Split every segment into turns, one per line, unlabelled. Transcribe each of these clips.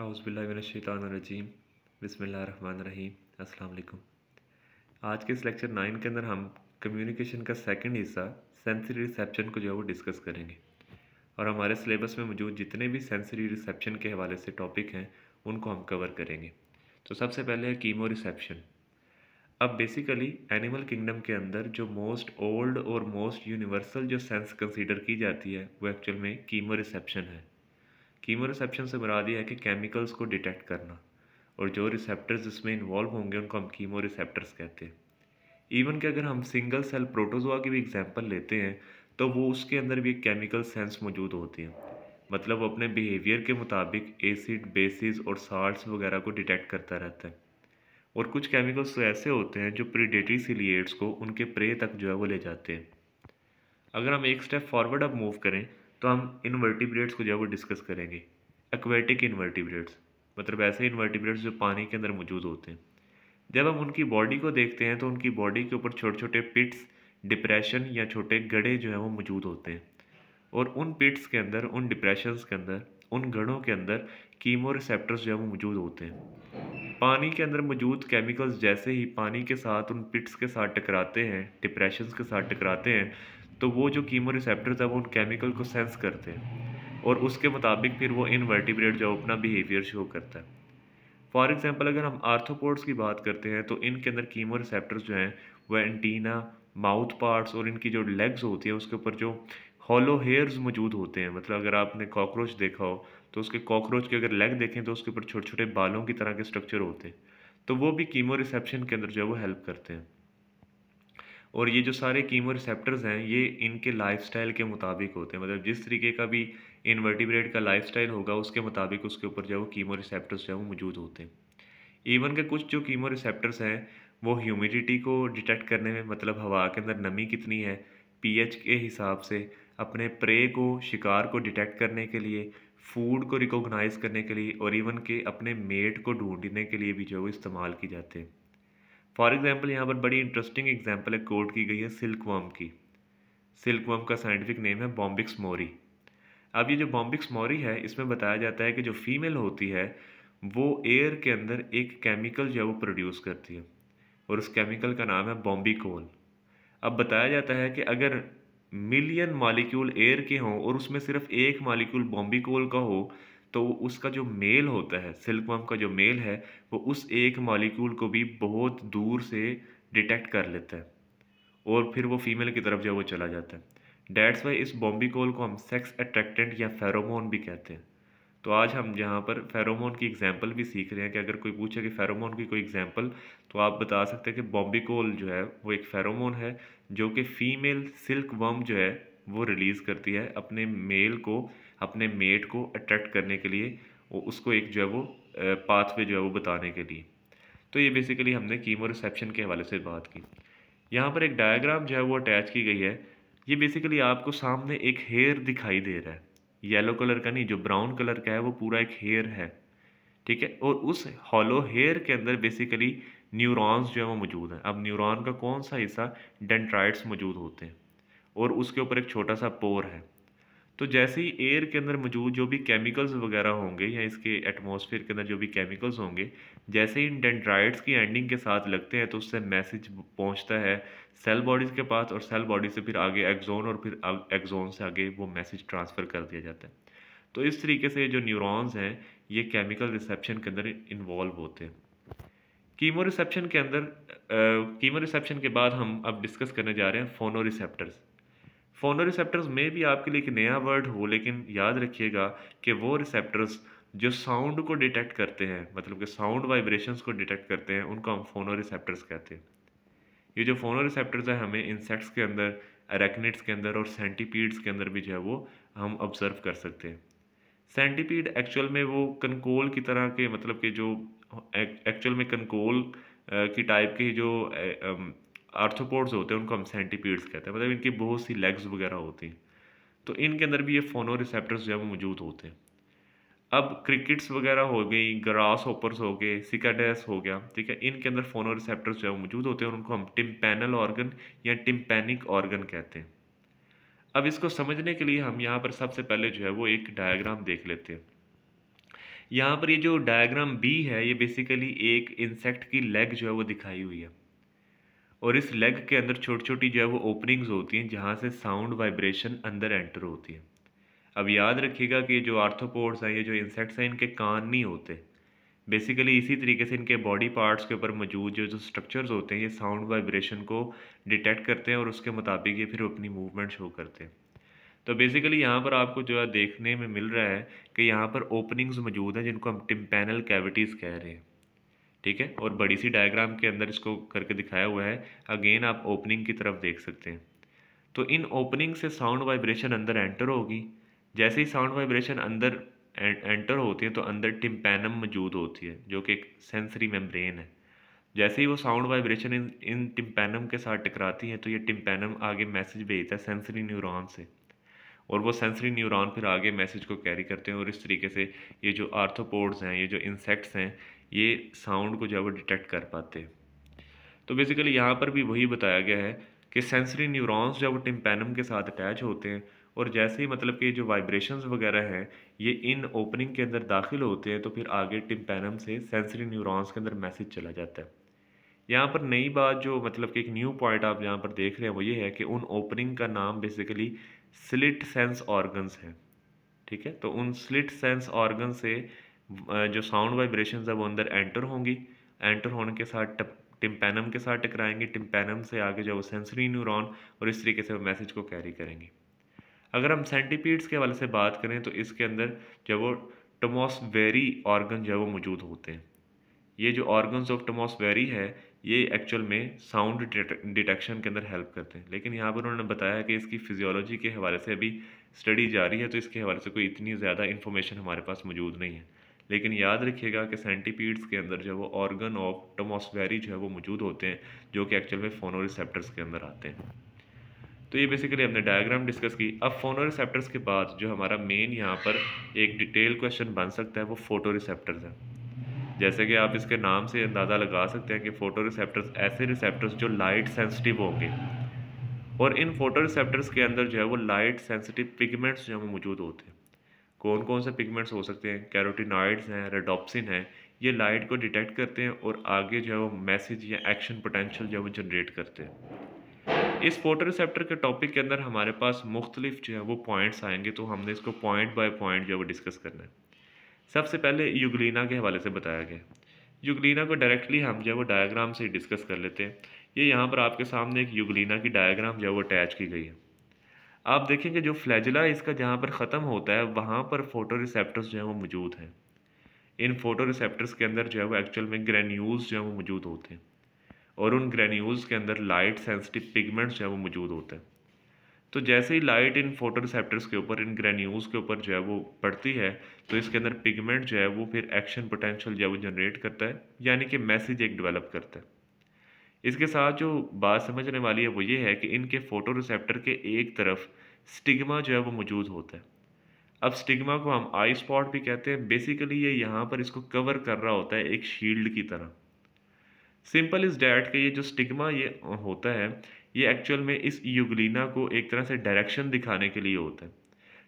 आउज़बिल्लिमिनशैतानरजीम बसमीम असल आज के इस लेक्चर नाइन के अंदर हम कम्युनिकेशन का सेकंड हिस्सा सेंसरी रिसेप्शन को जो है वो डिस्कस करेंगे और हमारे सिलेबस में मौजूद जितने भी सेंसरी रिसेप्शन के हवाले से टॉपिक हैं उनको हम कवर करेंगे तो सबसे पहले है कीमो रिसेप्शन अब बेसिकली एनिमल किंगडम के अंदर जो मोस्ट ओल्ड और मोस्ट यूनिवर्सल जो सेंस कंसीडर की जाती है वो एक्चुअल में कीमो रिसेप्शन है कीमो रिसेप्शन से मुराद ये है कि केमिकल्स को डिटेक्ट करना और जो रिसेप्टर्स इसमें इन्वॉल्व होंगे उनको हम कीमो रिसेप्टर्स कहते हैं इवन कि अगर हम सिंगल सेल प्रोटोजोआ की भी एग्जांपल लेते हैं तो वो उसके अंदर भी एक केमिकल सेंस मौजूद होती है मतलब वो अपने बिहेवियर के मुताबिक एसिड बेसिस और साल्ट्स वगैरह को डिटेक्ट करता रहता है और कुछ केमिकल्स तो ऐसे होते हैं जो प्रीडेटरी सिलिएट्स को उनके प्रे तक जो है वो ले जाते हैं अगर हम एक स्टेप फॉरवर्ड अब मूव करें तो हम इनवर्टिब्रेट्स को जो है वो डिस्कस करेंगे एक्वेटिक इन्वर्टिब्रेट्स मतलब ऐसे इन्वर्टिब्रेट्स जो पानी के अंदर मौजूद होते हैं जब हम उनकी बॉडी को देखते हैं तो उनकी बॉडी के ऊपर छोटे छोटे पिट्स डिप्रेशन या छोटे गड़े जो हैं वो मौजूद होते हैं और उन पिट्स के अंदर उन डिप्रेशन के अंदर उन गढ़ों के अंदर कीमो रिसेप्टर्स जो है वो मौजूद होते हैं पानी के अंदर मौजूद केमिकल्स जैसे ही पानी के साथ उन पिट्स के साथ टकराते हैं डिप्रेशन के साथ टकराते हैं तो वो जो कीमो रिसेप्टर्स है वो उन केमिकल को सेंस करते हैं और उसके मुताबिक फिर वो इनवर्टिब्रेट जो अपना बिहेवियर शो करता है फॉर एग्ज़ाम्पल अगर हम आर्थोपोड्स की बात करते हैं तो इनके अंदर कीमो रिसेप्टर्स जो हैं वह एंटीना माउथ पार्ट्स और इनकी जो लेग्स होती है उसके ऊपर जो हॉलो हेयर्स मौजूद होते हैं मतलब अगर आपने कॉकरोच देखा हो तो उसके कॉकरोच के अगर लेग देखें तो उसके ऊपर छोटे छोटे बालों की तरह के स्ट्रक्चर होते हैं तो वो भी कीमो रिसेप्शन के अंदर जो है वो हेल्प करते हैं और ये जो सारे कीमो रिसेप्टर्स हैं ये इनके लाइफस्टाइल के मुताबिक होते हैं मतलब जिस तरीके का भी इन्वर्टिब्रेट का लाइफस्टाइल होगा उसके मुताबिक उसके ऊपर जो है वो कीमो रिसेप्टर्स जो है वो मौजूद होते हैं इवन के कुछ जो कीमो रिसेप्टर्स हैं वो ह्यूमिडिटी को डिटेक्ट करने में मतलब हवा के अंदर नमी कितनी है एच के हिसाब से अपने प्रे को शिकार को डिटेक्ट करने के लिए फूड को रिकॉग्नाइज करने के लिए और इवन के अपने मेट को ढूंढने के लिए भी जो है वो इस्तेमाल की जाते हैं फॉर एग्जाम्पल यहाँ पर बड़ी इंटरेस्टिंग एग्जाम्पल है कोट की गई है सिल्क वर्म की सिल्क वर्म का साइंटिफिक नेम है बॉम्बिक्स मोरी अब ये जो बॉम्बिक्स मोरी है इसमें बताया जाता है कि जो फीमेल होती है वो एयर के अंदर एक केमिकल जो है वो प्रोड्यूस करती है और उस केमिकल का नाम है बॉम्बिकोल अब बताया जाता है कि अगर मिलियन मालिक्यूल एयर के हों और उसमें सिर्फ एक मालिक्यूल बॉम्बिकोल का हो तो उसका जो मेल होता है सिल्क वर्म का जो मेल है वो उस एक मॉलिक्यूल को भी बहुत दूर से डिटेक्ट कर लेता है और फिर वो फीमेल की तरफ जो वो चला जाता है डैट्स वाई इस बॉम्बिकोल को हम सेक्स अट्रैक्टेंट या फेरोमोन भी कहते हैं तो आज हम जहाँ पर फेरोमोन की एग्जांपल भी सीख रहे हैं कि अगर कोई पूछे कि फेरोमोन की कोई एग्जांपल तो आप बता सकते हैं कि बॉम्बिकोल जो है वो एक फेरोमोन है जो कि फ़ीमेल सिल्क वर्म जो है वो रिलीज़ करती है अपने मेल को अपने मेट को अट्रैक्ट करने के लिए उसको एक जो है वो पाथवे जो है वो बताने के लिए तो ये बेसिकली हमने कीमो रिसेप्शन के हवाले से बात की यहाँ पर एक डायग्राम जो है वो अटैच की गई है ये बेसिकली आपको सामने एक हेयर दिखाई दे रहा है येलो कलर का नहीं जो ब्राउन कलर का है वो पूरा एक हेयर है ठीक है और उस हॉलो हेयर के अंदर बेसिकली न्यूरॉन्स जो है वो मौजूद हैं अब न्यूरॉन का कौन सा हिस्सा डेंट्राइड्स मौजूद होते हैं और उसके ऊपर एक छोटा सा पोर है तो जैसे ही एयर के अंदर मौजूद जो भी केमिकल्स वगैरह होंगे या इसके एटमॉस्फेयर के अंदर जो भी केमिकल्स होंगे जैसे ही इन डेंड्राइड्स की एंडिंग के साथ लगते हैं तो उससे मैसेज पहुंचता है सेल बॉडीज़ के पास और सेल बॉडी से फिर आगे एक्जोन और फिर एक्जोन से आगे वो मैसेज ट्रांसफ़र कर दिया जाता है तो इस तरीके से जो न्यूरॉन्स हैं ये केमिकल रिसेप्शन के अंदर इन्वॉल्व होते हैं कीमो रिसेप्शन के अंदर कीमो रिसेप्शन के बाद हम अब डिस्कस करने जा रहे हैं फोनो रिसेप्टर्स फ़ोनो रिसेप्टर्स में भी आपके लिए एक नया वर्ड हो लेकिन याद रखिएगा कि वो रिसेप्टर्स जो साउंड को डिटेक्ट करते हैं मतलब कि साउंड वाइब्रेशंस को डिटेक्ट करते हैं उनको हम फोनो रिसेप्टर्स कहते हैं ये जो फ़ोनो रिसेप्टर्स हैं हमें इंसेक्ट्स के अंदर अरेक्निट्स के अंदर और सेंटीपीड्स के अंदर भी जो है वो हम ऑब्ज़र्व कर सकते हैं सेंटीपीड एक्चुअल में वो कंकोल की तरह के मतलब के जो एक्चुअल में कंकोल की टाइप के जो आर्थोपोड्स होते हैं उनको हम सेंटीपीड्स कहते हैं मतलब इनकी बहुत सी लेग्स वगैरह होती हैं तो इनके अंदर भी ये फोनो रिसेप्टर्स जो है वो मौजूद होते हैं अब क्रिकेट्स वगैरह हो गई ग्रास होपर्स हो गए सिकाडेस हो गया ठीक है इनके अंदर फोनो रिसेप्टर्स जो है मौजूद होते हैं उनको हम टिम्पैनल ऑर्गन या टिम्पैनिक ऑर्गन कहते हैं अब इसको समझने के लिए हम यहाँ पर सबसे पहले जो है वो एक डायग्राम देख लेते हैं यहाँ पर ये जो डायग्राम बी है ये बेसिकली एक इंसेक्ट की लेग जो है वो दिखाई हुई है और इस लेग के अंदर छोटी छोटी जो है वो ओपनिंग्स होती हैं जहाँ से साउंड वाइब्रेशन अंदर एंटर होती है अब याद रखिएगा कि जो आर्थोपोड्स हैं ये जो इंसेक्ट्स हैं इनके कान नहीं होते बेसिकली इसी तरीके से इनके बॉडी पार्ट्स के ऊपर मौजूद जो जो स्ट्रक्चर्स होते हैं ये साउंड वाइब्रेशन को डिटेक्ट करते हैं और उसके मुताबिक ये फिर अपनी मूवमेंट शो करते हैं तो बेसिकली यहाँ पर आपको जो है देखने में मिल रहा है कि यहाँ पर ओपनिंग्स मौजूद हैं जिनको हम टिम्पैनल कैविटीज़ कह रहे हैं ठीक है और बड़ी सी डायग्राम के अंदर इसको करके दिखाया हुआ है अगेन आप ओपनिंग की तरफ देख सकते हैं तो इन ओपनिंग से साउंड वाइब्रेशन अंदर एंटर होगी जैसे ही साउंड वाइब्रेशन अंदर एंटर होती है तो अंदर टिम्पैनम मौजूद होती है जो कि एक सेंसरी मेम्ब्रेन है जैसे ही वो साउंड वाइब्रेशन इन इन टिम्पैनम के साथ टकराती है तो ये टिम्पैनम आगे मैसेज भेजता है सेंसरी न्यूरॉन से और वो सेंसरी न्यूरॉन फिर आगे मैसेज को कैरी करते हैं और इस तरीके से ये जो आर्थोपोड्स हैं ये जो इंसेक्ट्स हैं ये साउंड को जो है वो डिटेक्ट कर पाते तो बेसिकली यहाँ पर भी वही बताया गया है कि सेंसरी न्यूरॉन्स जो है वो टिम्पैनम के साथ अटैच होते हैं और जैसे ही मतलब कि जो वाइब्रेशंस वगैरह हैं ये इन ओपनिंग के अंदर दाखिल होते हैं तो फिर आगे टिम्पैनम से सेंसरी न्यूरॉन्स के अंदर मैसेज चला जाता है यहाँ पर नई बात जो मतलब कि एक न्यू पॉइंट आप यहाँ पर देख रहे हैं वो ये है कि उन ओपनिंग का नाम बेसिकली स्लिट सेंस ऑर्गन्स हैं ठीक है तो उन स्लिट सेंस ऑर्गन से जो साउंड वाइब्रेशन है वो अंदर एंटर होंगी एंटर होने के साथ टिम्पैनम के साथ टकराएंगे टिम्पैनम से आगे जो वो सेंसरी न्यूरॉन और इस तरीके से वो मैसेज को कैरी करेंगे अगर हम सेंटीपीड्स के हवाले से बात करें तो इसके अंदर जो वो टमोसवेरी ऑर्गन जो है वो मौजूद होते हैं ये जो ऑर्गन्स ऑफ टमोसवेरी है ये एक्चुअल में साउंड डिटेक्शन के अंदर हेल्प करते हैं लेकिन यहाँ पर उन्होंने बताया कि इसकी फिजियोलॉजी के हवाले से अभी स्टडी जारी है तो इसके हवाले से कोई इतनी ज़्यादा इन्फॉर्मेशन हमारे पास मौजूद नहीं है लेकिन याद रखिएगा कि सेंटीपीड्स के अंदर जो वो ऑर्गन ऑफ टमोसवेरी जो है वो मौजूद होते हैं जो कि एक्चुअल में फोनो रिसेप्टर्स के अंदर आते हैं तो ये बेसिकली हमने डायग्राम डिस्कस की अब फोनो रिसेप्टर्स के बाद जो हमारा मेन यहाँ पर एक डिटेल क्वेश्चन बन सकता है वो फोटो रिसेप्टर्स
हैं
जैसे कि आप इसके नाम से अंदाज़ा लगा सकते हैं कि फोटो रिसेप्टर्स ऐसे रिसेप्टर्स जो लाइट सेंसिटिव होंगे और इन फोटो रिसेप्टर्स के अंदर जो है वो लाइट सेंसिटिव पिगमेंट्स जो है मौजूद होते हैं कौन कौन से पिगमेंट्स हो सकते हैं कैरोटिनॉइड्स हैं रेडोप्सिन है ये लाइट को डिटेक्ट करते हैं और आगे जो है वो मैसेज या एक्शन पोटेंशियल जो है वो जनरेट करते हैं इस फोटो रिसेप्टर के टॉपिक के अंदर हमारे पास मुख्तलिफ जो है वो पॉइंट्स आएंगे तो हमने इसको पॉइंट बाय पॉइंट जो है वो डिस्कस करना है सबसे पहले यूगलिना के हवाले से बताया गया यूगलिना को डायरेक्टली हम जो है वो डायग्राम से डिस्कस कर लेते हैं ये यहाँ पर आपके सामने एक यूगलिना की डायग्राम जो है वो अटैच की गई है आप देखेंगे जो फ्लैजिला इसका जहाँ पर ख़त्म होता है वहाँ पर फोटो रिसेप्टर्स जो हैं वो मौजूद हैं इन फोटो रिसेप्टर्स के अंदर जो है वो एक्चुअल में ग्रेन्यूल्स जो हैं वो मौजूद होते हैं और उन ग्रेन्यूल्स के अंदर लाइट सेंसिटिव पिगमेंट्स जो है वो मौजूद होते हैं तो जैसे ही लाइट इन फोटो रिसेप्टर्स के ऊपर इन ग्रेन्यूल्स के ऊपर जो है वो पड़ती है तो इसके अंदर पिगमेंट जो है वो फिर एक्शन पोटेंशियल जो है वो जनरेट करता है यानी कि मैसेज एक डिवेलप करता है इसके साथ जो बात समझने वाली है वो ये है कि इनके फ़ोटो रिसेप्टर के एक तरफ स्टिग्मा जो है वो मौजूद होता है अब स्टिग्मा को हम आई स्पॉट भी कहते हैं बेसिकली ये यहाँ पर इसको कवर कर रहा होता है एक शील्ड की तरह सिंपल इस डैट के ये जो स्टिग्मा ये होता है ये एक्चुअल में इस यूगलिना को एक तरह से डायरेक्शन दिखाने के लिए होता है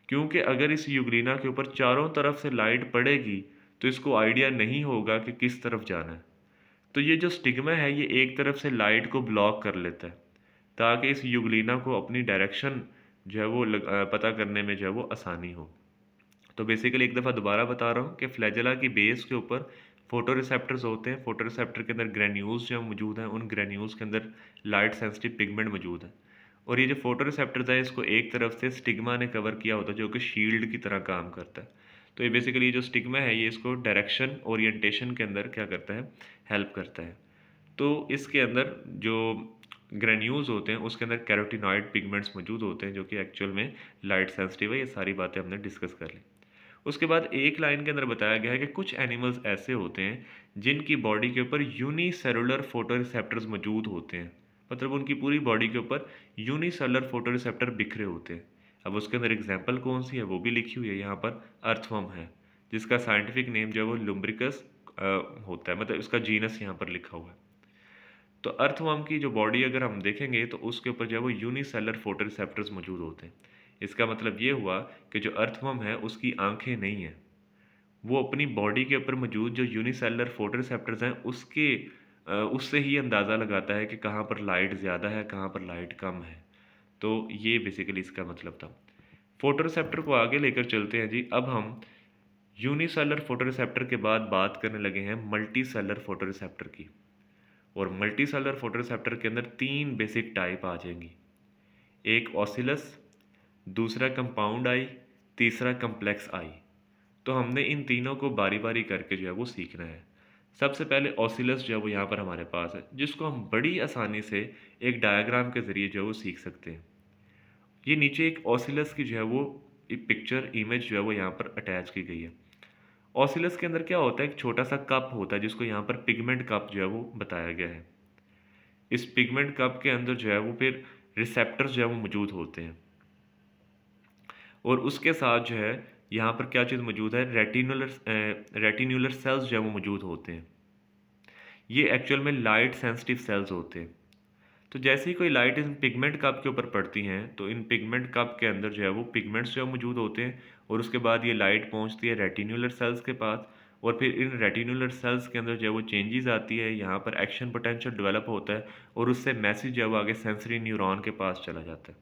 क्योंकि अगर इस यूगलिना के ऊपर चारों तरफ से लाइट पड़ेगी तो इसको आइडिया नहीं होगा कि किस तरफ जाना है तो ये जो स्टिग्मा है ये एक तरफ से लाइट को ब्लॉक कर लेता है ताकि इस युगलिना को अपनी डायरेक्शन जो है वो पता करने में जो है वो आसानी हो तो बेसिकली एक दफ़ा दोबारा बता रहा हूँ कि फ्लैजला की बेस के ऊपर फोटो रिसेप्टर्स होते हैं फोटो रिसेप्टर के अंदर ग्रेन्यूल्स जो मौजूद हैं उन ग्रेन्यूल्स के अंदर लाइट सेंसिटिव पिगमेंट मौजूद है और ये जो फोटो रिसेप्टर्स है इसको एक तरफ से स्टिग्मा ने कवर किया होता है जो कि शील्ड की तरह काम करता है तो ये बेसिकली जो स्टिग्मा है ये इसको डायरेक्शन ओरिएंटेशन के अंदर क्या करता है हेल्प करता है तो इसके अंदर जो ग्रेन्यूज होते हैं उसके अंदर कैरोटिनॉइड पिगमेंट्स मौजूद होते हैं जो कि एक्चुअल में लाइट सेंसिटिव है ये सारी बातें हमने डिस्कस कर ली उसके बाद एक लाइन के अंदर बताया गया है कि कुछ एनिमल्स ऐसे होते हैं जिनकी बॉडी के ऊपर यूनिसेलुलर फोटो रिसेप्टर्स मौजूद होते हैं मतलब उनकी पूरी बॉडी के ऊपर यूनिसेलुलर फोटो रिसेप्टर बिखरे होते हैं अब उसके अंदर एग्जाम्पल कौन सी है वो भी लिखी हुई है यहाँ पर अर्थवम है जिसका साइंटिफिक नेम जो है वो लुम्ब्रिकस होता है मतलब इसका जीनस यहाँ पर लिखा हुआ है तो अर्थवम की जो बॉडी अगर हम देखेंगे तो उसके ऊपर जो है वो यूनिसेलर फोटो रिसेप्टर्स मौजूद होते हैं इसका मतलब ये हुआ कि जो अर्थवम है उसकी आंखें नहीं हैं वो अपनी बॉडी के ऊपर मौजूद जो यूनिसेलर फोटो रिसेप्टर्स हैं उसके उससे ही अंदाज़ा लगाता है कि कहाँ पर लाइट ज़्यादा है कहाँ पर लाइट कम है तो ये बेसिकली इसका मतलब था फोटोरिसेप्टर को आगे लेकर चलते हैं जी अब हम यूनिसेलर फोटोरिसेप्टर के बाद बात करने लगे हैं मल्टी सेलर फोटोरिसेप्टर की और मल्टी सेलर फोटोरिसेप्टर के अंदर तीन बेसिक टाइप आ जाएंगी एक ऑसिलस दूसरा कंपाउंड आई तीसरा कम्प्लेक्स आई तो हमने इन तीनों को बारी बारी करके जो है वो सीखना है सबसे पहले ऑसिलस जो है वो यहाँ पर हमारे पास है जिसको हम बड़ी आसानी से एक डायग्राम के ज़रिए जो है वो सीख सकते हैं ये नीचे एक ऑसिलस की जो है वो एक पिक्चर इमेज जो है वो यहाँ पर अटैच की गई है ऑसिलस के अंदर क्या होता है एक छोटा सा कप होता है जिसको यहाँ पर पिगमेंट कप जो है वो बताया गया है इस पिगमेंट कप के अंदर जो है वो फिर रिसेप्टर्स जो है वो मौजूद होते हैं और उसके साथ जो है यहाँ पर क्या चीज़ मौजूद है रेटिनुलर रेटिनुलर सेल्स जो है वो मौजूद होते हैं ये एक्चुअल में लाइट सेंसिटिव सेल्स होते हैं तो जैसे ही कोई लाइट इन पिगमेंट कप के ऊपर पड़ती हैं तो इन पिगमेंट कप के अंदर जो है वो पिगमेंट्स जो है मौजूद होते हैं और उसके बाद ये लाइट पहुंचती है रेटिनुलर सेल्स के पास और फिर इन रेटिनुलर सेल्स के अंदर जो है वो चेंजेस आती है यहाँ पर एक्शन पोटेंशियल डेवलप होता है और उससे मैसेज जो है वो आगे सेंसरी न्यूरॉन के पास चला जाता है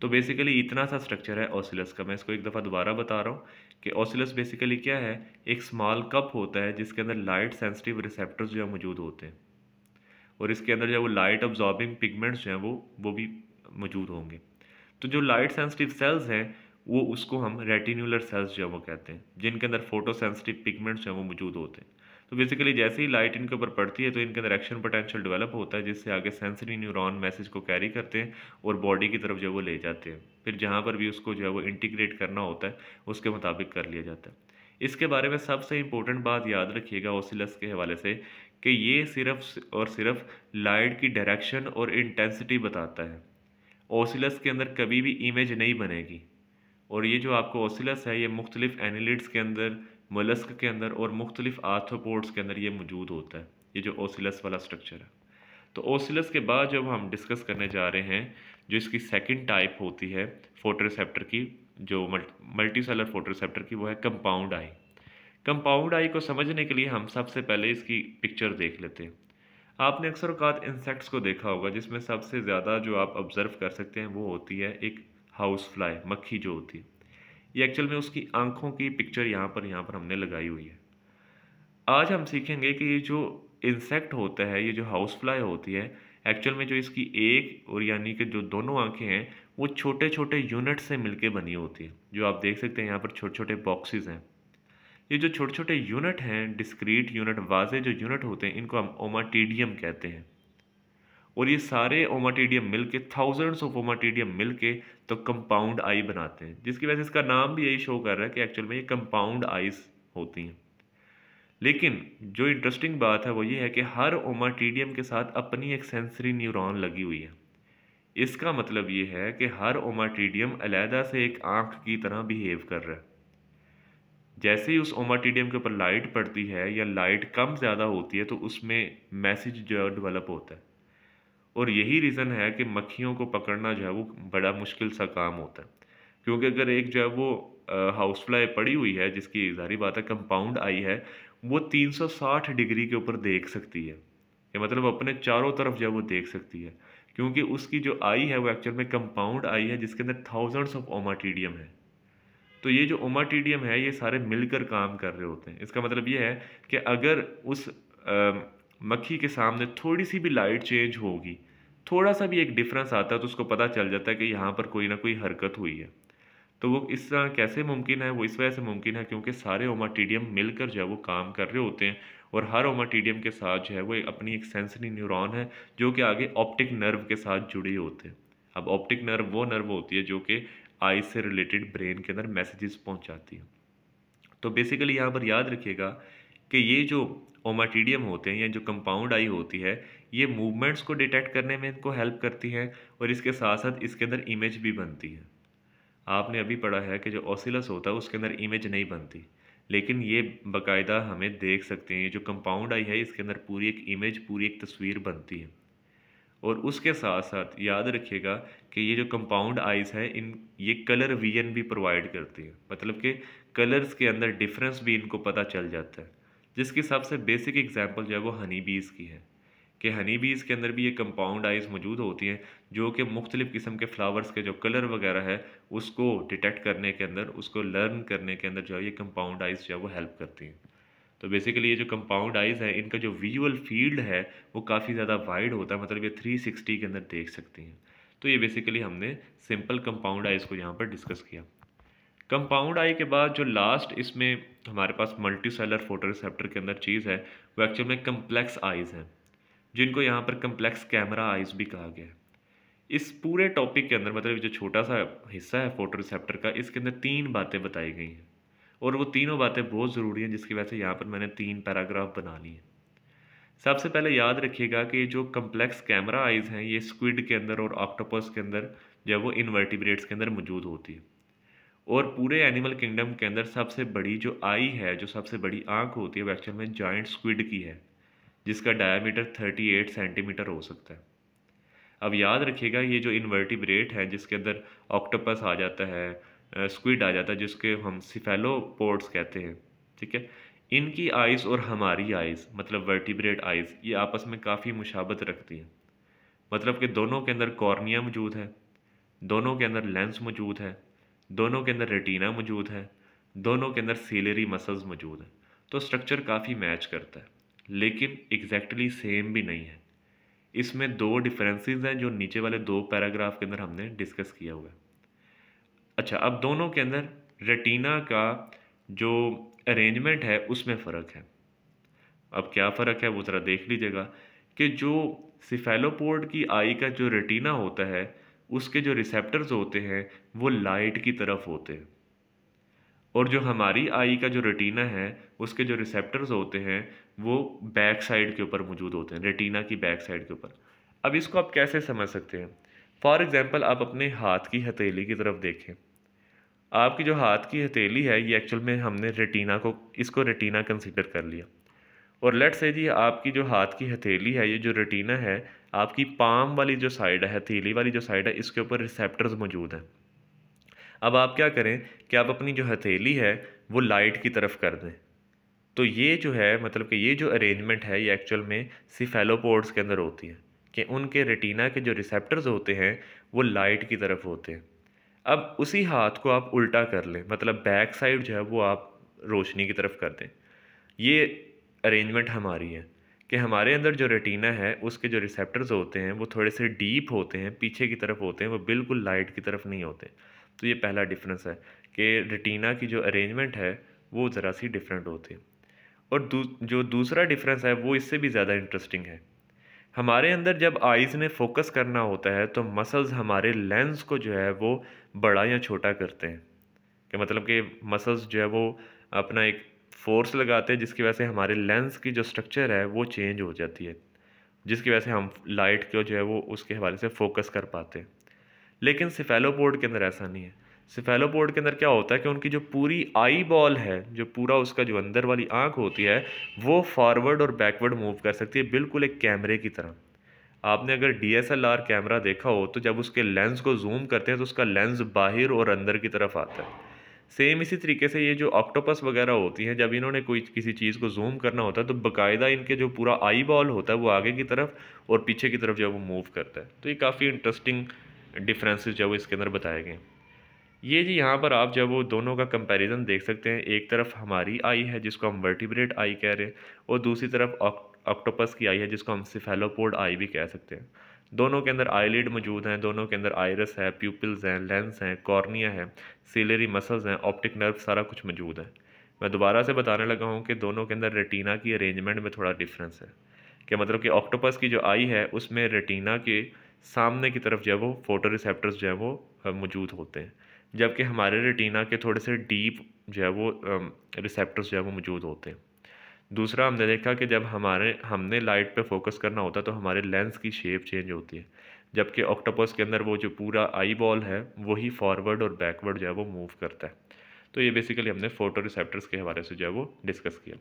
तो बेसिकली इतना सा स्ट्रक्चर है ऑसिलस का मैं इसको एक दफ़ा दोबारा बता रहा हूँ कि ऑसिलस बेसिकली क्या है एक स्मॉल कप होता है जिसके अंदर लाइट सेंसिटिव रिसेप्टर्स जो है मौजूद होते हैं और इसके अंदर जो है वो लाइट ऑब्जॉर्बिंग पिगमेंट्स जो हैं वो वो भी मौजूद होंगे तो जो लाइट सेंसिटिव सेल्स हैं वो उसको हम रेटिनुलर सेल्स जो है वो कहते हैं जिनके अंदर फोटो सेंसिटिव पिगमेंट्स जो हैं वो मौजूद होते हैं तो बेसिकली जैसे ही लाइट इनके ऊपर पड़ती है तो इनके अंदर एक्शन पोटेंशियल डेवलप होता है जिससे आगे सेंसरी न्यूरॉन मैसेज को कैरी करते हैं और बॉडी की तरफ जो वो ले जाते हैं फिर जहाँ पर भी उसको जो है वो इंटीग्रेट करना होता है उसके मुताबिक कर लिया जाता है इसके बारे में सबसे इंपॉर्टेंट बात याद रखिएगा ओसिलस के हवाले से कि ये सिर्फ और सिर्फ लाइट की डायरेक्शन और इंटेंसिटी बताता है ओसिलस के अंदर कभी भी इमेज नहीं बनेगी और ये जो आपको ओसिलस है ये मुख्तलिफ़ एनिलिड्स के अंदर मलस्क के अंदर और मुख्तलिफ आर्थोपोड्स के अंदर ये मौजूद होता है ये जो ओसिलस वाला स्ट्रक्चर है तो ओसिलस के बाद जब हम डिस्कस करने जा रहे हैं जो इसकी सेकंड टाइप होती है फोटोरिसेप्टर की जो मल्टी सेलर फोटोरिसेप्टर की वो है कंपाउंड आई कंपाउंड आई को समझने के लिए हम सबसे पहले इसकी पिक्चर देख लेते हैं आपने अक्सर अवकात इंसेक्ट्स को देखा होगा जिसमें सबसे ज़्यादा जो आप ऑब्ज़र्व कर सकते हैं वो होती है एक हाउस फ्लाई मक्खी जो होती है ये एक्चुअल में उसकी आँखों की पिक्चर यहाँ पर यहाँ पर हमने लगाई हुई है आज हम सीखेंगे कि ये जो इंसेक्ट होता है ये जो हाउस फ्लाई होती है एक्चुअल में जो इसकी एक और यानी कि जो दोनों आंखें हैं वो छोटे छोटे यूनिट से मिलके बनी होती है जो आप देख सकते हैं यहाँ पर छोटे छोटे बॉक्सेस हैं ये जो छोटे छोटे यूनिट हैं डिस्क्रीट यूनिट वाजे जो यूनिट होते हैं इनको हम ओमाटीडियम कहते हैं और ये सारे ओमाटीडियम मिल के थाउजेंड्स ऑफ ओमाटीडियम मिल के तो कंपाउंड आई बनाते हैं जिसकी वजह से इसका नाम भी यही शो कर रहा है कि एक्चुअल में ये कंपाउंड आइज होती हैं लेकिन जो इंटरेस्टिंग बात है वो ये है कि हर ओमाटीडियम के साथ अपनी एक सेंसरी न्यूरॉन लगी हुई है इसका मतलब ये है कि हर ओमाटीडियम अलहदा से एक आँख की तरह बिहेव कर रहा है जैसे ही उस ओमा टी के ऊपर लाइट पड़ती है या लाइट कम ज़्यादा होती है तो उसमें मैसेज जो है डेवलप होता है और यही रीज़न है कि मक्खियों को पकड़ना जो है वो बड़ा मुश्किल सा काम होता है क्योंकि अगर एक जो है वो हाउस फ्लाई पड़ी हुई है जिसकी जारी बात है कंपाउंड आई है वो 360 डिग्री के ऊपर देख सकती है ये मतलब अपने चारों तरफ जो है वो देख सकती है क्योंकि उसकी जो आई है वो एक्चुअल में कंपाउंड आई है जिसके अंदर थाउजेंड्स ऑफ ओमाटीडियम है तो ये जो ओमा टीडियम है ये सारे मिलकर काम कर रहे होते हैं इसका मतलब ये है कि अगर उस मक्खी के सामने थोड़ी सी भी लाइट चेंज होगी थोड़ा सा भी एक डिफरेंस आता है तो उसको पता चल जाता है कि यहाँ पर कोई ना कोई हरकत हुई है तो वो इस तरह कैसे मुमकिन है वो इस वजह से मुमकिन है क्योंकि सारे ओमाटीडियम मिलकर जो है वो काम कर रहे होते हैं और हर ओमाटीडियम के साथ जो है वो अपनी एक सेंसरी न्यूरॉन है जो कि आगे ऑप्टिक नर्व के साथ जुड़े होते हैं अब ऑप्टिक नर्व वो नर्व होती है जो कि आई से रिलेटेड ब्रेन के अंदर मैसेजेस पहुंचाती है तो बेसिकली यहाँ पर याद रखिएगा कि ये जो ओमाटीडियम होते हैं या जो कंपाउंड आई होती है ये मूवमेंट्स को डिटेक्ट करने में इनको हेल्प करती है और इसके साथ साथ इसके अंदर इमेज भी बनती है आपने अभी पढ़ा है कि जो ऑसिलस होता है उसके अंदर इमेज नहीं बनती लेकिन ये बकायदा हमें देख सकते हैं ये जो कंपाउंड आई है इसके अंदर पूरी एक इमेज पूरी एक तस्वीर बनती है और उसके साथ साथ याद रखिएगा कि ये जो कंपाउंड आइज़ है इन ये कलर विजन भी प्रोवाइड करती है मतलब कि कलर्स के अंदर डिफरेंस भी इनको पता चल जाता है जिसकी सबसे बेसिक एग्जांपल जो है वो हनी बीज़ की है कि हनी बीज़ के अंदर भी ये कंपाउंड आइज़ मौजूद होती हैं जो कि मुख्तलिफ़ किस्म के फ्लावर्स के जो कलर वगैरह है उसको डिटेक्ट करने के अंदर उसको लर्न करने के अंदर जो है ये कंपाउंड आइज़ जो है वो हेल्प करती हैं तो बेसिकली ये जो कंपाउंड आइज़ है इनका जो विजुअल फील्ड है वो काफ़ी ज़्यादा वाइड होता है मतलब ये 360 के अंदर देख सकती हैं तो ये बेसिकली हमने सिंपल कंपाउंड आइज़ को यहाँ पर डिस्कस किया कंपाउंड आई के बाद जो लास्ट इसमें हमारे पास मल्टी सेलर फोटो रिसेप्टर के अंदर चीज़ है वो एक्चुअल में कम्प्लेक्स आइज़ हैं जिनको यहाँ पर कम्प्लेक्स कैमरा आइज़ भी कहा गया है इस पूरे टॉपिक के अंदर मतलब जो छोटा सा हिस्सा है फोटो रिसेप्टर का इसके अंदर तीन बातें बताई गई हैं और वो तीनों बातें बहुत ज़रूरी हैं जिसकी वजह से यहाँ पर मैंने तीन पैराग्राफ बना लिए सबसे पहले याद रखिएगा कि जो कम्प्लेक्स कैमरा आइज़ हैं ये स्क्विड के अंदर और ऑक्टोपस के अंदर जो वो इन्वर्टिब्रेट्स के अंदर मौजूद होती है और पूरे एनिमल किंगडम के अंदर सबसे बड़ी जो आई है जो सबसे बड़ी आँख होती है वो एक्चुअल में जॉइंट स्क्विड की है जिसका थर्टी 38 सेंटीमीटर हो सकता है अब याद रखिएगा ये जो इन्वर्टिब्रेट है जिसके अंदर ऑक्टोपस आ जाता है स्क्विड आ जाता है जिसके हम सिफेलो पोर्ट्स कहते हैं ठीक है इनकी आइज़ और हमारी आइज़ मतलब वर्टिब्रेट आइज़ ये आपस में काफ़ी मुशाबत रखती हैं मतलब कि दोनों के अंदर कॉर्निया मौजूद है दोनों के अंदर लेंस मौजूद है दोनों के अंदर रेटिना मौजूद है दोनों के अंदर सीलरी मसल्स मौजूद हैं तो स्ट्रक्चर काफ़ी मैच करता है लेकिन एग्जैक्टली सेम भी नहीं है इसमें दो डिफरेंसेस हैं जो नीचे वाले दो पैराग्राफ के अंदर हमने डिस्कस किया हुआ है अच्छा अब दोनों के अंदर रेटिना का जो अरेंजमेंट है उसमें फ़र्क है अब क्या फ़र्क है वो ज़रा देख लीजिएगा कि जो सिफेलोपोर्ड की आई का जो रेटिना होता है उसके जो रिसेप्टर्स होते हैं वो लाइट की तरफ होते हैं और जो हमारी आई का जो रेटिना है उसके जो रिसेप्टर्स होते हैं वो बैक साइड के ऊपर मौजूद होते हैं रेटिना की बैक साइड के ऊपर अब इसको आप कैसे समझ सकते हैं फॉर एग्ज़ाम्पल आप अपने हाथ की हथेली की तरफ देखें आपकी जो हाथ की हथेली है ये एक्चुअल में हमने रेटिना को इसको रेटिना कंसिडर कर लिया और लेट्स से जी आपकी जो हाथ की हथेली है ये जो रेटिना है आपकी पाम वाली जो साइड है हथेली वाली जो साइड है इसके ऊपर रिसेप्टर्स मौजूद हैं अब आप क्या करें कि आप अपनी जो हथेली है वो लाइट की तरफ कर दें तो ये जो है मतलब कि ये जो अरेंजमेंट है ये एक्चुअल में सिफेलोपोर्ड्स के अंदर होती है कि उनके रेटिना के जो रिसेप्टर्स होते हैं वो लाइट की तरफ होते हैं अब उसी हाथ को आप उल्टा कर लें मतलब बैक साइड जो है वो आप रोशनी की तरफ कर दें ये अरेंजमेंट हमारी है कि हमारे अंदर जो रेटिना है उसके जो रिसेप्टर्स होते हैं वो थोड़े से डीप होते हैं पीछे की तरफ होते हैं वो बिल्कुल लाइट की तरफ नहीं होते तो ये पहला डिफरेंस है कि रेटिना की जो अरेंजमेंट है वो ज़रा सी डिफरेंट होती है और दू, जो दूसरा डिफरेंस है वो इससे भी ज़्यादा इंटरेस्टिंग है हमारे अंदर जब आइज़ में फ़ोकस करना होता है तो मसल्स हमारे लेंस को जो है वो बड़ा या छोटा करते हैं कि मतलब कि मसल्स जो है वो अपना एक फोर्स लगाते हैं जिसकी वजह से हमारे लेंस की जो स्ट्रक्चर है वो चेंज हो जाती है जिसकी वजह से हम लाइट को जो है वो उसके हवाले से फ़ोकस कर पाते हैं लेकिन सिफेलोपोर्ड के अंदर ऐसा नहीं है सिफेलोपोड के अंदर क्या होता है कि उनकी जो पूरी आई बॉल है जो पूरा उसका जो अंदर वाली आँख होती है वो फॉरवर्ड और बैकवर्ड मूव कर सकती है बिल्कुल एक कैमरे की तरह आपने अगर डी कैमरा देखा हो तो जब उसके लेंस को जूम करते हैं तो उसका लेंस बाहर और अंदर की तरफ आता है सेम इसी तरीके से ये जो ऑक्टोपस वगैरह होती हैं जब इन्होंने कोई किसी चीज़ को जूम करना होता है तो बकायदा इनके जो पूरा आई बॉल होता है वो आगे की तरफ और पीछे की तरफ जो है वो मूव करता है तो ये काफ़ी इंटरेस्टिंग डिफरेंसेस जो है वो इसके अंदर बताए गए हैं ये जी यहाँ पर आप जब वो दोनों का कंपैरिजन देख सकते हैं एक तरफ हमारी आई है जिसको हम वर्टिब्रेट आई कह रहे हैं और दूसरी तरफ ऑक्टोपस की आई है जिसको हम सिफेलोपोड आई भी कह सकते हैं दोनों के अंदर आईलिड मौजूद हैं दोनों के अंदर आयरस है प्यूपल्स हैं लेंस हैं कॉर्निया है सीलरी मसल्स हैं ऑप्टिक नर्व सारा कुछ मौजूद है मैं दोबारा से बताने लगा हूँ कि दोनों के अंदर रेटिना की अरेंजमेंट में थोड़ा डिफरेंस है कि मतलब कि ऑक्टोपस की जो आई है उसमें रेटिना के सामने की तरफ जो है वो फोटो रिसेप्टर्स जो है वो मौजूद होते हैं जबकि हमारे रेटिना के थोड़े से डीप जो है वो रिसेप्टर्स um, जो है वो मौजूद होते हैं दूसरा हमने देखा कि जब हमारे हमने लाइट पे फोकस करना होता है तो हमारे लेंस की शेप चेंज होती है जबकि ऑक्टोपस के अंदर वो जो पूरा आई बॉल है वही फॉरवर्ड और बैकवर्ड जो है वो मूव करता है तो ये बेसिकली हमने फ़ोटो रिसेप्टर्स के हवाले से जो है वो डिस्कस किया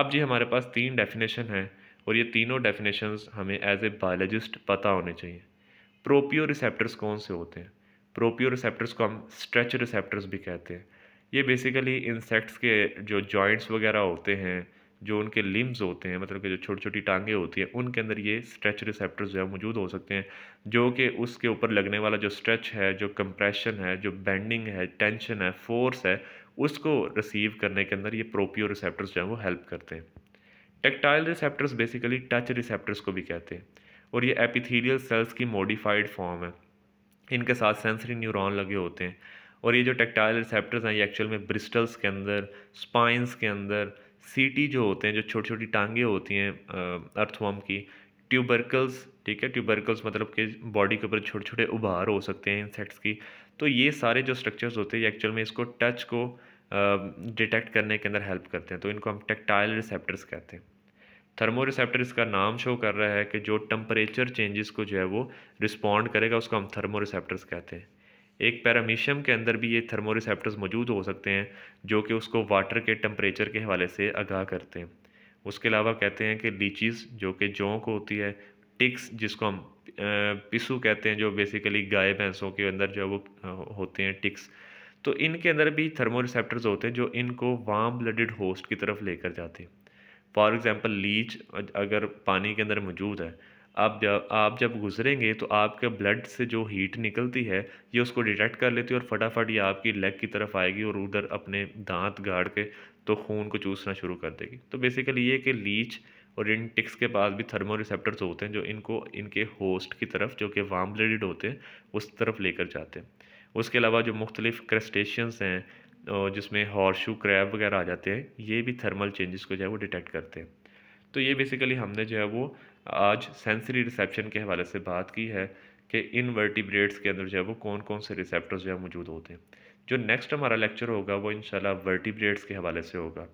अब जी हमारे पास तीन डेफिनेशन हैं और ये तीनों डेफिनेशन हमें एज ए बायोलॉजिस्ट पता होने चाहिए प्रोपियो रिसेप्टर्स कौन से होते हैं प्रोपियो रिसेप्टर्स को हम स्ट्रेच रिसेप्टर्स भी कहते हैं ये बेसिकली इंसेक्ट्स के जो जॉइंट्स वगैरह होते हैं जो उनके लिम्स होते हैं मतलब कि जो छोटी छोटी टांगे होती हैं उनके अंदर ये स्ट्रेच रिसेप्टर्स जो है मौजूद हो सकते हैं जो कि उसके ऊपर लगने वाला जो स्ट्रेच है जो कंप्रेशन है जो बेंडिंग है टेंशन है फोर्स है उसको रिसीव करने के अंदर ये प्रोपियो रिसेप्टर्स जो है वो हेल्प करते हैं tactile receptors basically touch receptors को भी कहते हैं और ये एपिथीलियल सेल्स की मॉडिफाइड फॉर्म है इनके साथ सेंसरी न्यूरॉन लगे होते हैं और ये जो टेक्टाइल रिसेप्टर्स हैं ये एक्चुअल में ब्रिस्टल्स के अंदर स्पाइंस के अंदर सीटी जो होते हैं जो छोटी छोटी टांगे होती हैं अर्थवॉम की ट्यूबरकल्स ठीक है ट्यूबरकल्स मतलब कि बॉडी के ऊपर छोटे छोटे उभार हो सकते हैं इंसेक्ट्स की तो ये सारे जो स्ट्रक्चर्स होते हैं ये एक्चुअल में इसको टच को डिटेक्ट करने के अंदर हेल्प करते हैं तो इनको हम टेक्टाइल रिसेप्टर्स कहते हैं थर्मोरिसेप्टर इसका नाम शो कर रहा है कि जो टम्परेचर चेंजेस को जो है वो रिस्पॉन्ड करेगा उसको हम थर्मोरिसेप्टर्स कहते हैं एक पैरामीशियम के अंदर भी ये थर्मोरिसेप्टर्स मौजूद हो सकते हैं जो कि उसको वाटर के टम्परेचर के हवाले से आगाह करते हैं उसके अलावा कहते हैं कि लीचीज़ जो कि जौंक होती है टिक्स जिसको हम पिसू कहते हैं जो बेसिकली गाय भैंसों के अंदर जो है वो होते हैं टिक्स तो इनके अंदर भी थर्मोरिसेप्टर्स होते हैं जो इनको वाम ब्लडेड होस्ट की तरफ लेकर जाते हैं फॉर एग्ज़ाम्पल लीच अगर पानी के अंदर मौजूद है आप जब आप जब गुजरेंगे तो आपके ब्लड से जो हीट निकलती है ये उसको डिटेक्ट कर लेती है और फटाफट ये आपकी लेग की तरफ आएगी और उधर अपने दांत गाड़ के तो खून को चूसना शुरू कर देगी तो बेसिकली ये कि लीच और इन टिक्स के पास भी थर्मो रिसेप्टर्स होते हैं जो इनको इनके होस्ट की तरफ जो कि वाम ब्लडेड होते हैं उस तरफ लेकर जाते हैं उसके अलावा जो मुख्तलिफ क्रस्टेशियंस हैं जिसमें हॉर्शू क्रैब वगैरह आ जाते हैं ये भी थर्मल चेंजेस को जो है वो डिटेक्ट करते हैं तो ये बेसिकली हमने जो है वो आज सेंसरी रिसेप्शन के हवाले से बात की है कि इन वर्टिब्रेट्स के अंदर जो है वो कौन कौन से रिसेप्टर्स जो है मौजूद होते हैं जो नेक्स्ट हमारा लेक्चर होगा वो इन वर्टिब्रेट्स के हवाले से होगा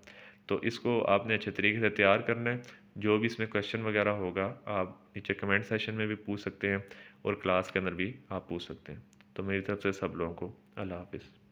तो इसको आपने अच्छे तरीके से तैयार करना है जो भी इसमें क्वेश्चन वगैरह होगा आप नीचे कमेंट सेशन में भी पूछ सकते हैं और क्लास के अंदर भी आप पूछ सकते हैं तो मेरी तरफ से सब लोगों को अल्लाह हाफिज़